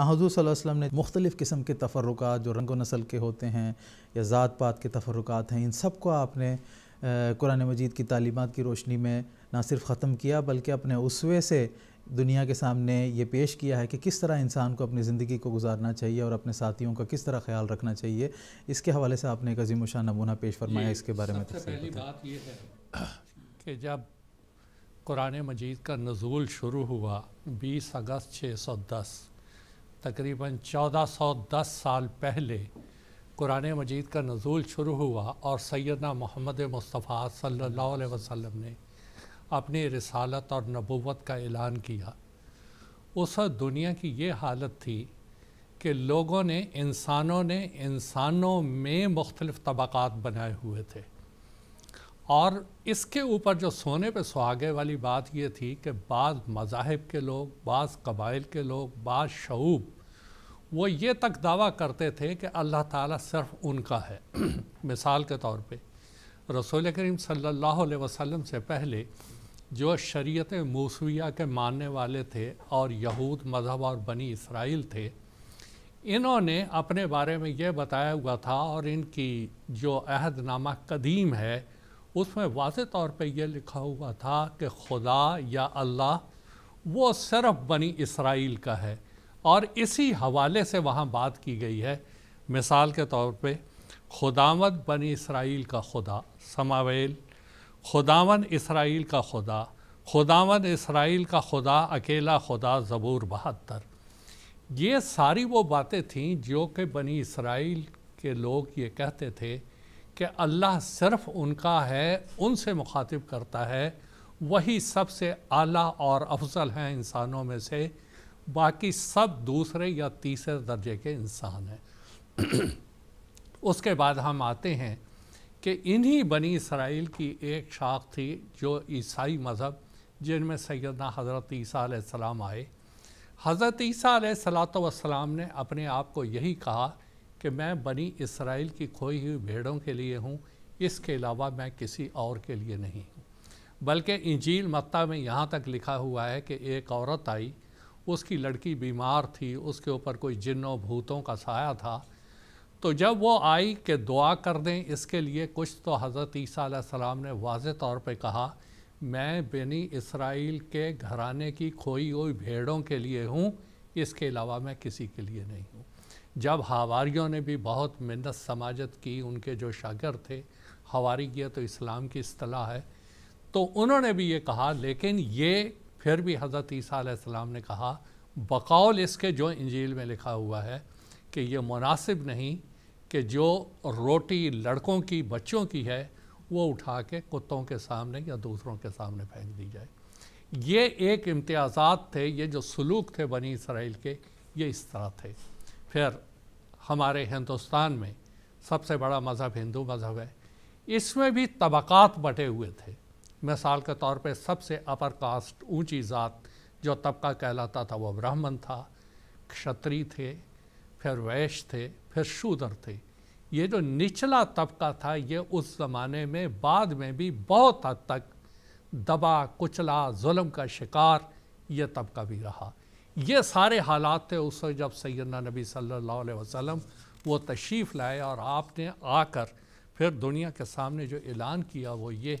हजूर हाँ, वसल्लम ने मुख्तलिफ़ किस्म के तफरुक जो रंग नसल के होते हैं या ज़ात पात के तफरुक़ात हैं इन सब को आपने कुरान मजीद की तालीमत की रोशनी में ना सिर्फ ख़त्म किया बल्कि अपने उसवे से दुनिया के सामने ये पेश किया है कि किस तरह इंसान को अपनी ज़िंदगी को गुजारना चाहिए और अपने साथियों का किस तरह ख्याल रखना चाहिए इसके हवाले से आपने एक अजीम शाह नमूना पेश फरमाया इसके बारे में पहली बात यह है कि जब कुरान मजीद का नजूल शुरू हुआ बीस अगस्त छः सौ दस तकरीबन 1410 साल पहले कुरान मजीद का नज़ूल शुरू हुआ और सैदना मोहम्मद मुस्तफ़ा अलैहि वसल्लम ने अपनी रसालत और नबूवत का ऐलान किया उस दुनिया की ये हालत थी कि लोगों ने इंसानों ने इंसानों में मुख्तलिफ़ तबक़ात बनाए हुए थे और इसके ऊपर जो सोने पे सुहागे वाली बात ये थी कि बाज़ मजाहब के लोग बाज़ कबाइल के लोग बाज़ शूब वो ये तक दावा करते थे कि अल्लाह ताला सिर्फ़ उनका है मिसाल के तौर पे रसूल करीम सल्लल्लाहु अलैहि वसल्लम से पहले जो शरीयत मूसविया के मानने वाले थे और यहूद मज़हब और बनी इसराइल थे इन्होंने अपने बारे में ये बताया हुआ था और इनकी जो अहदनामा कदीम है उसमें वाज तौर पर यह लिखा हुआ था कि खुदा या अल्लाह वो सिर्फ बनी इसराइल का है और इसी हवाले से वहाँ बात की गई है मिसाल के तौर पर खुदावंद बनी इसराइल का खुदा समावेल खुदावन इसराइल का खुदा खुदावन इसराइल का खुदा अकेला खुदा ज़बूर बहत्तर ये सारी वो बातें थीं जो कि बनी इसराइल के लोग ये कहते थे कि अल्लाह सिर्फ़ उनका है उनसे मुखातिब करता है वही सबसे आला और अफजल हैं इंसानों में से बाकी सब दूसरे या तीसरे दर्जे के इंसान हैं उसके बाद हम आते हैं कि इन्हीं बनी इसराइल की एक शाख थी जो ईसाई मज़हब जिनमें सैदना हज़रत ईसी आए हज़रत ईसा सलात वसलाम ने अपने आप को यही कहा कि मैं बनी इसराइल की खोई हुई भेड़ों के लिए हूँ इसके अलावा मैं किसी और के लिए नहीं हूँ बल्कि इंजील मत्ता में यहाँ तक लिखा हुआ है कि एक औरत आई उसकी लड़की बीमार थी उसके ऊपर कोई जिन्नों भूतों का साया था तो जब वो आई कि दुआ कर दें इसके लिए कुछ तो हज़रत ईसा सलाम ने वाज तौर पे कहा मैं बनी इसराइल के घराने की खोई हुई भेड़ों के लिए हूँ इसके अलावा मैं किसी के लिए नहीं हूँ जब हवारियों ने भी बहुत मिन्नत समाजत की उनके जो शागर थे हवारी किया तो इस्लाम की असलाह है तो उन्होंने भी ये कहा लेकिन ये फिर भी हज़रत ईसीम ने कहा बकौल इसके जो इंजील में लिखा हुआ है कि ये मुनासिब नहीं कि जो रोटी लड़कों की बच्चों की है वो उठा के कुत्तों के सामने या दूसरों के सामने फेंक दी जाए ये एक इम्तियाज़ात थे ये जो सलूक थे बनी इसराइल के ये इस तरह थे फिर हमारे हिंदुस्तान में सबसे बड़ा मज़हब हिंदू मज़हब है इसमें भी तबक़ात बटे हुए थे मिसाल के तौर पे सबसे अपर कास्ट ऊंची ज़ात जो तबका कहलाता था वो ब्राह्मण था क्षत्रिय थे फिर वैश थे फिर शूदर थे ये जो निचला तबका था ये उस ज़माने में बाद में भी बहुत हद तक दबा कुचला जुल्म का शिकार ये तबका भी रहा ये सारे हालात थे उस वक्त जब सैदना नबी सल्लल्लाहु अलैहि वसल्लम वो तशरीफ़ लाए और आपने आकर फिर दुनिया के सामने जो ऐलान किया वो ये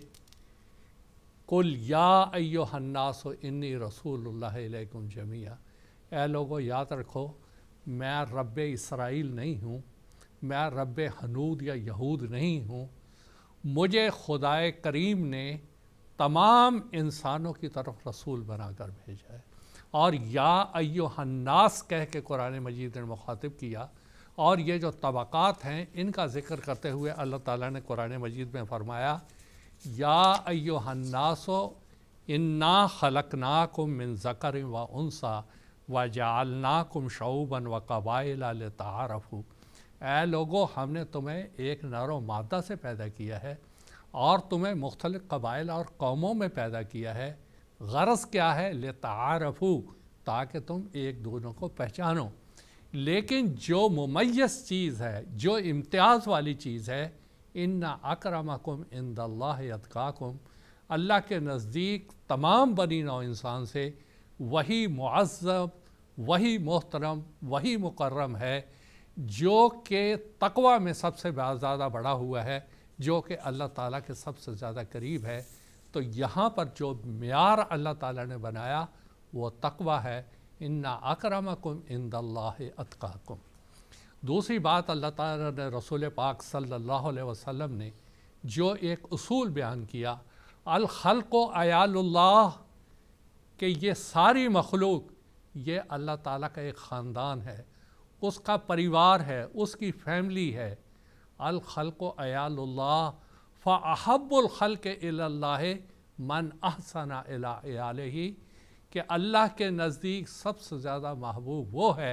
कुल या अयो हन्नास इन्नी रसूलुल्लाहकुम जमिया ए लोगो याद रखो मैं रब इसराइल नहीं हूँ मैं रब हनूद या यहूद नहीं हूँ मुझे खुदाए करीम ने तमाम इंसानों की तरफ रसूल बनाकर भेजा है और या अयो हन्नास कह के कुरान मजीद ने मुखातब किया और ये जो तबक़ात हैं इनका ज़िक्र करते हुए अल्लाह ताला ने कुरान मजीद में फ़रमाया या अयो हन्नासो इन्ना कुम मिन ज़कर व उनसा व कुम शौबन व कबाइला तारफ़ू ए लोगो हमने तुम्हें एक व मादा से पैदा किया है और तुम्हें मुख्तलिफ़ कबाइल और कौमों में पैदा किया है गरज क्या है ले तारफू ताकि तुम एक दोनों को पहचानो लेकिन जो मुमैस चीज़ है जो इम्तियाज़ वाली चीज़ है इन अक्रमकुम इंदल्लाकाकुम अल्लाह के नज़दीक तमाम बनी नौ इंसान से वही मज़ब वही मोहतरम वही मुकर्रम है जो कि तकवा में सबसे ज़्यादा बड़ा हुआ है जो कि अल्लाह ताला के सबसे ज़्यादा करीब है तो यहाँ पर जो मैार अल्लाह ताला ने बनाया वो तकवा है इन्ना अकरमकुम इंदल्लाह अतकाकुम दूसरी बात अल्लाह ताला ने रसूल पाक सल्लल्लाहु अलैहि वसल्लम ने जो एक असूल बयान किया अलखल्को अयाल्ला के ये सारी मखलूक ये अल्लाह ताला का एक ख़ानदान है उसका परिवार है उसकी फैमिली है अलखल्को अयाल्ला खल के मन अहसना ही कि अल्लाह के नज़दीक सबसे ज़्यादा महबूब वो है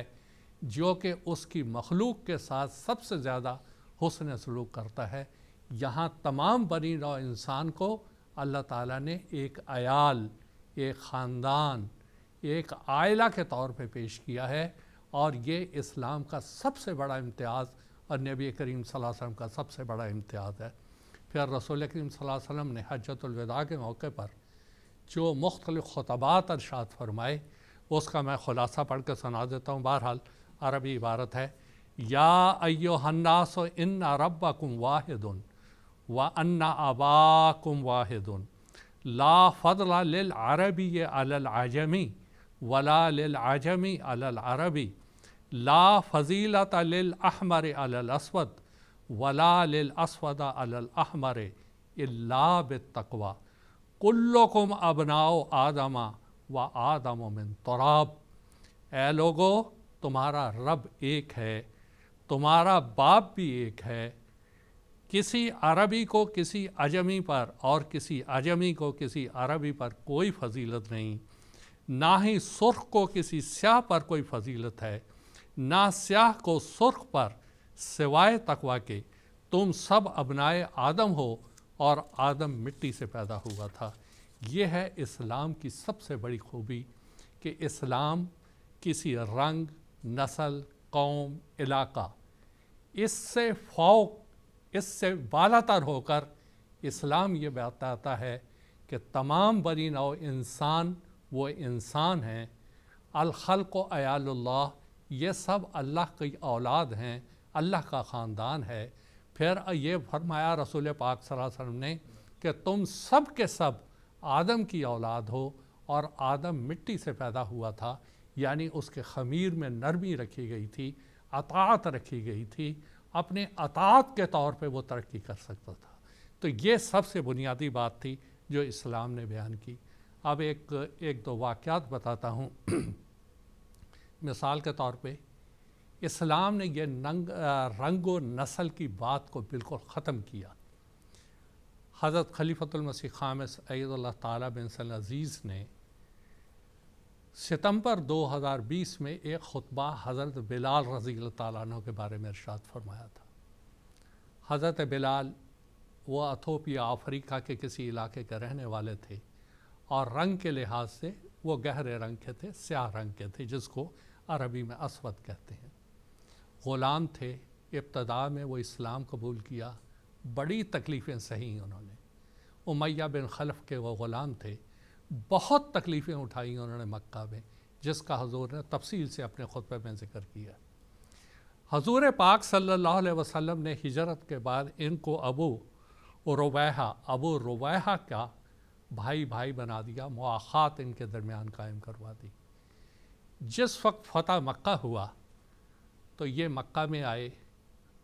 जो कि उसकी मखलूक के साथ सबसे ज़्यादा हसन सलूक करता है यहाँ तमाम बनी नौ इंसान को अल्लाह ताला ने एक अयाल एक ख़ानदान एक आयला के तौर पे पेश किया है और ये इस्लाम का सबसे बड़ा इम्तियाज़ और नबी करीम वसल्लम का सबसे बड़ा इम्तियाज़ है फिर रसोल करीम वसम ने हजतलविदा के मौके पर जो मुख्तलिफ़ खुतबात अरसात फरमाए उसका मैं ख़ुलासा पढ़ कर सुना देता हूँ बहरहाल अरबी इबारत है या अयो हन्नास इन रब कुम वाहिदन व अन्ना आबा कुम वाहिदन ला फ़दला लिल अरबी अल आजमी वला लिल आजमी अल अरबी ला फ़जीलत लिल अहमर अल असवद वलासवद अलमर तकवा कुल्लकुम अबनाओ आदमा व आदम मिन तराब ए लोगो तुम्हारा रब एक है तुम्हारा बाप भी एक है किसी अरबी को किसी अजमी पर और किसी अजमी को किसी अरबी पर कोई फजीलत नहीं ना ही सुर्ख को किसी स्याह पर कोई फजीलत है ना स्याह को सुर्ख पर सिवाय तकवा के तुम सब अबनाए आदम हो और आदम मिट्टी से पैदा हुआ था यह है इस्लाम की सबसे बड़ी खूबी कि इस्लाम किसी रंग नस्ल कौम इलाका इससे फोक इससे बालातर होकर इस्लाम ये बताता है कि तमाम बरी नौ इंसान वो इंसान हैं अलखल को अयाल्ला ये सब अल्लाह की औलाद हैं अल्लाह का ख़ानदान है फिर ये फरमाया रसूल पाक सल्लल्लाहु ने कि तुम सब के सब आदम की औलाद हो और आदम मिट्टी से पैदा हुआ था यानी उसके खमीर में नरमी रखी गई थी अतात रखी गई थी अपने अतात के तौर पे वो तरक्की कर सकता था तो ये सबसे बुनियादी बात थी जो इस्लाम ने बयान की अब एक एक दो वाक़ बताता हूँ मिसाल के तौर पे इस्लाम ने यह नंग रंग व नस्ल की बात को बिल्कुल ख़त्म किया हज़रत खलीफतमसी खाम सैद तला बिन अज़ीज़ ने सितंबर 2020 में एक खुतबा हज़रत बिलाल रजील तन के बारे में इर्शाद फरमाया था हज़रत बिलाल वो अथोपिया अफ्रीका के किसी इलाके के रहने वाले थे और रंग के लिहाज से वो गहरे रंग के थे स्याह रंग के थे जिसको अरबी में असवद कहते हैं ग़ुलाम थे इब्तदा में वो इस्लाम कबूल किया बड़ी तकलीफ़ें सही उन्होंने उमैया बिन खलफ के वो ग़ुलाम थे बहुत तकलीफ़ें उठाई उन्होंने मक्का में जिसका हजूर ने तफसील से अपने खुतबे में ज़िक्र किया हजूर पाक सल्लल्लाहु अलैहि वसल्लम ने हिजरत के बाद इनको अबू रुबैहा अबू रुबैहा का भाई भाई बना दिया मुआखात इनके दरमियान कायम करवा दी जिस वक्त फतह मक्का हुआ तो ये मक्का में आए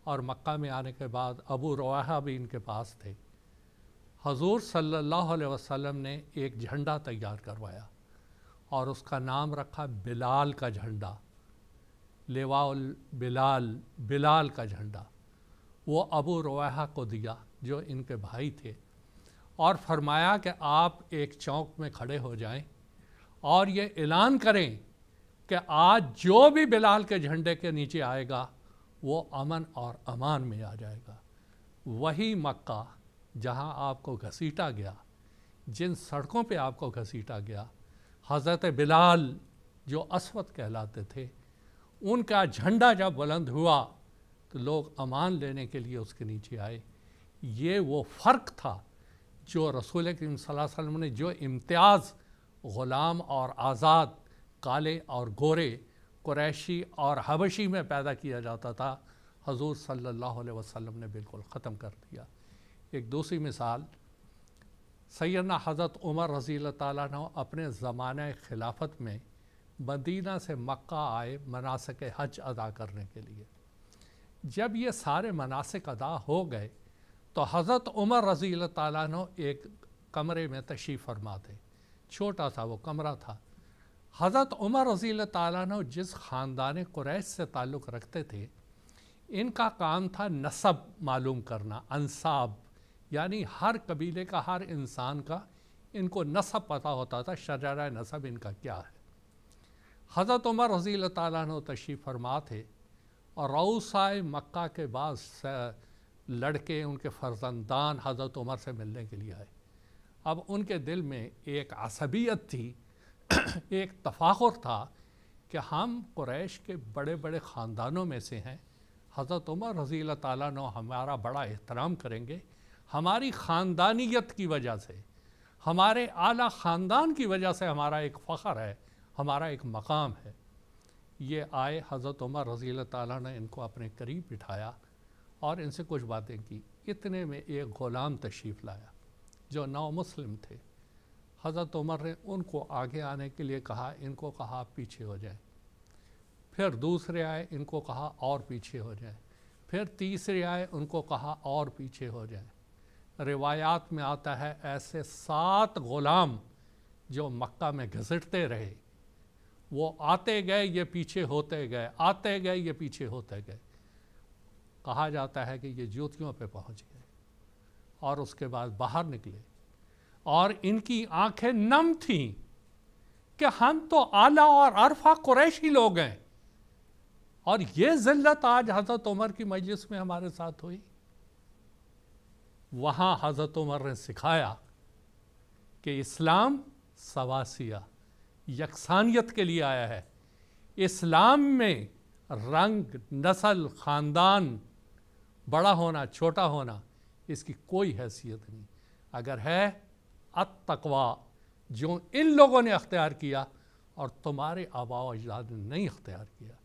और मक्का में आने के बाद अबू रवाहा भी इनके पास थे हजूर सल्लल्लाहु अलैहि वसल्लम ने एक झंडा तैयार करवाया और उसका नाम रखा बिलाल का झंडा लेवाउल बिलाल बिलाल का झंडा वो अबू रवाहा को दिया जो इनके भाई थे और फरमाया कि आप एक चौक में खड़े हो जाएं और ये ऐलान करें कि आज जो भी बिलाल के झंडे के नीचे आएगा वो अमन और अमान में आ जाएगा वही मक्का जहां आपको घसीटा गया जिन सड़कों पे आपको घसीटा गया हज़रत बिलाल जो असवद कहलाते थे उनका झंडा जब बुलंद हुआ तो लोग अमान लेने के लिए उसके नीचे आए ये वो फ़र्क था जो रसूल करीम वसल्लम ने जो इम्तियाज़ ग़ुलाम और आज़ाद काले और गोरे कुरैशी और हबशी में पैदा किया जाता था हजूर सल्लल्लाहु अलैहि वसल्लम ने बिल्कुल ख़त्म कर दिया एक दूसरी मिसाल सैना हज़रत उमर रज़ी तु अपने ज़माने खिलाफत में मदीना से मक्का आए मनासिक हज अदा करने के लिए जब ये सारे मनासिक अदा हो गए तो हज़रत उमर रज़ी तु एक कमरे में तशीफ़ फरमा थे छोटा सा वो कमरा था हज़रत उमर रजील तु जिस ख़ानदान क्रैश से ताल्लुक़ रखते थे इनका काम था नसब मालूम करना अनसाब यानी हर कबीले का हर इंसान का इनको नसब पता होता था शजरा नसब इनका क्या है हज़रत उमर रजील तु तशरीफ़ फरमा थे और रऊसाए मक्का के बाद लड़के उनके फर्जंदान हज़रत उमर से मिलने के लिए आए अब उनके दिल में एक असबियत थी एक तफाखुर था कि हम कुरैश के बड़े बड़े ख़ानदानों में से हैं हज़रत उमर रज़ी ताली हमारा बड़ा एहतराम करेंगे हमारी ख़ानदानियत की वजह से हमारे आला ख़ानदान की वजह से हमारा एक फ़ख्र है हमारा एक मकाम है ये आए हज़रत उमर रज़ी ताली ने इनको अपने करीब बिठाया और इनसे कुछ बातें की इतने में एक ग़ुलाम तशरीफ़ लाया जो नौ मुस्लिम थे हज़रत उमर ने उनको आगे आने के लिए कहा इनको कहा पीछे हो जाए फिर दूसरे आए इनको कहा और पीछे हो जाए फिर तीसरे आए उनको कहा और पीछे हो जाए रिवायात में आता है ऐसे सात ग़ुलाम जो मक्का में घसीटते रहे वो आते गए ये पीछे होते गए आते गए ये पीछे होते गए कहा जाता है कि ये ज्योतियों पे पहुंच गए और उसके बाद बाहर निकले और इनकी आंखें नम थीं कि हम तो आला और अरफा कुरैशी लोग हैं और ये जिल्लत आज हज़रत उमर की मजलिस में हमारे साथ हुई वहाँ हज़रत उमर ने सिखाया कि इस्लाम सवासिया यकसानियत के लिए आया है इस्लाम में रंग नस्ल ख़ानदान बड़ा होना छोटा होना इसकी कोई हैसियत नहीं अगर है अतवा जो इन लोगों ने अख्तियार किया और तुम्हारे आबाव अजदाद ने नहीं अख्तियार किया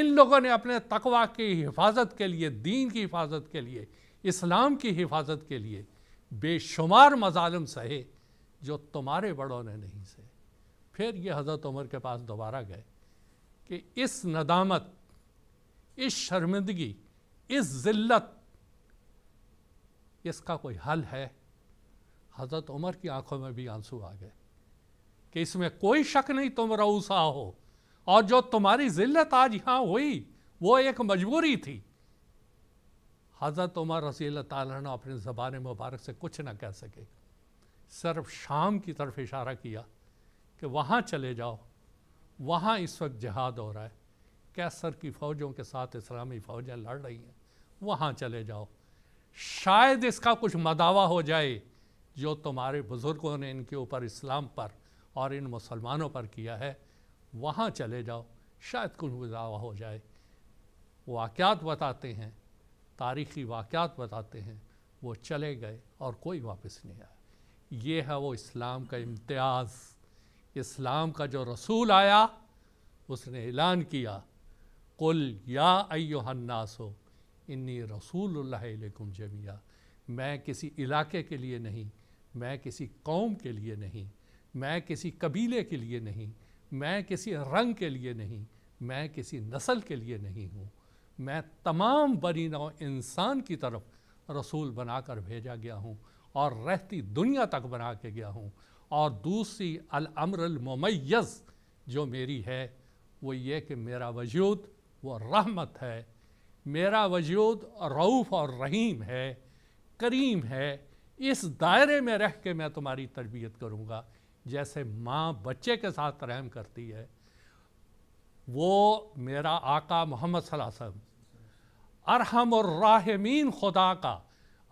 इन लोगों ने अपने तकवा की हिफाजत के लिए दीन की हिफाजत के लिए इस्लाम की हिफाजत के लिए बेशुमार मजालम सहे जो तुम्हारे बड़ों ने नहीं सहे फिर ये हज़रत उमर के पास दोबारा गए कि इस नदामत इस शर्मिंदगी इस ज़िल्लत इसका कोई हल है हज़रत उमर की आंखों में भी आंसू आ गए कि इसमें कोई शक नहीं तुम रऊसा हो और जो तुम्हारी ज़िल्लत आज यहाँ हुई वो एक मजबूरी थी हज़रत उमर रसी तन अपनी ज़बान मुबारक से कुछ ना कह सके सिर्फ शाम की तरफ इशारा किया कि वहाँ चले जाओ वहाँ इस वक्त जहाद हो रहा है कैसर की फ़ौजों के साथ इस्लामी फ़ौजें लड़ रही हैं वहाँ चले जाओ शायद इसका कुछ मदावा हो जाए जो तुम्हारे बुज़ुर्गों ने इनके ऊपर इस्लाम पर और इन मुसलमानों पर किया है वहाँ चले जाओ शायद कुछ गुजावा हो जाए वाक़ात बताते हैं तारीख़ी वाक़ात बताते हैं वो चले गए और कोई वापस नहीं आया ये है वो इस्लाम का इम्तियाज़ इस्लाम का जो रसूल आया उसने ऐलान किया कुल या हो इन्नी रसूल लकुम जमिया मैं किसी इलाके के लिए नहीं मैं किसी कौम के लिए नहीं मैं किसी कबीले के लिए नहीं मैं किसी रंग के लिए नहीं मैं किसी नस्ल के लिए नहीं हूँ मैं तमाम बनी नौ इंसान की तरफ रसूल बनाकर भेजा गया हूँ और रहती दुनिया तक बना के गया हूँ और दूसरी अलअमरमैज़ जो मेरी है वो ये कि मेरा वजूद वो रहमत है मेरा वजूद रऊफ़ और रहीम है करीम है इस दायरे में रह के मैं तुम्हारी तरबियत करूँगा जैसे माँ बच्चे के साथ रहम करती है वो मेरा आका मोहम्मद सलासम अरहम और राहमीन खुदा का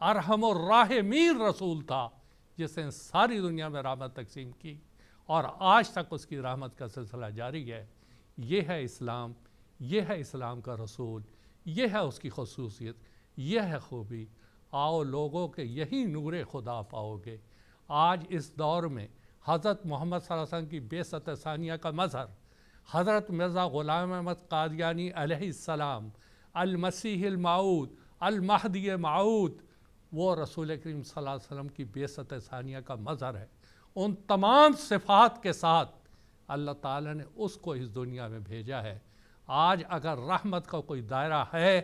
अरहम और राहमीन रसूल था जिसने सारी दुनिया में रहमत तकसीम की और आज तक उसकी रहमत का सिलसिला जारी है ये है इस्लाम ये है इस्लाम का रसूल ये है उसकी खसूसियत यह है खूबी आओ लोगों के यही नूर खुदा पाओगे आज इस दौर में हज़रत मोहम्मद वसल्लम की बेसत सानिया का मज़हर हज़रत मिर्ज़ा ग़ुलाम अहमद कादियानी अलैहिस्सलाम अलमसीहमाऊद अलमहदी माऊद वो रसूल करीम वसल्लम की बेसत सानिया का मज़हर है उन तमाम सिफात के साथ अल्लाह ताला ने उसको इस दुनिया में भेजा है आज अगर रहमत का कोई दायरा है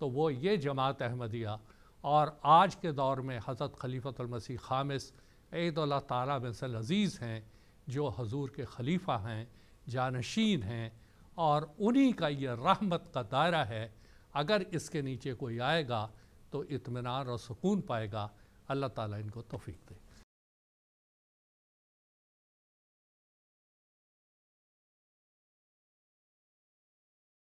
तो वो ये जमात अहमदिया और आज के दौर में हज़रत खलीफ़तमसीह खामिस ईदल्ला ताला बसल अज़ीज़ हैं जो हजूर के खलीफ़ा हैं जानशीन हैं और उन्हीं का ये रहमत का दायरा है अगर इसके नीचे कोई आएगा तो इतमान और सुकून पाएगा अल्लाह ताला इनको तोफ़ी दे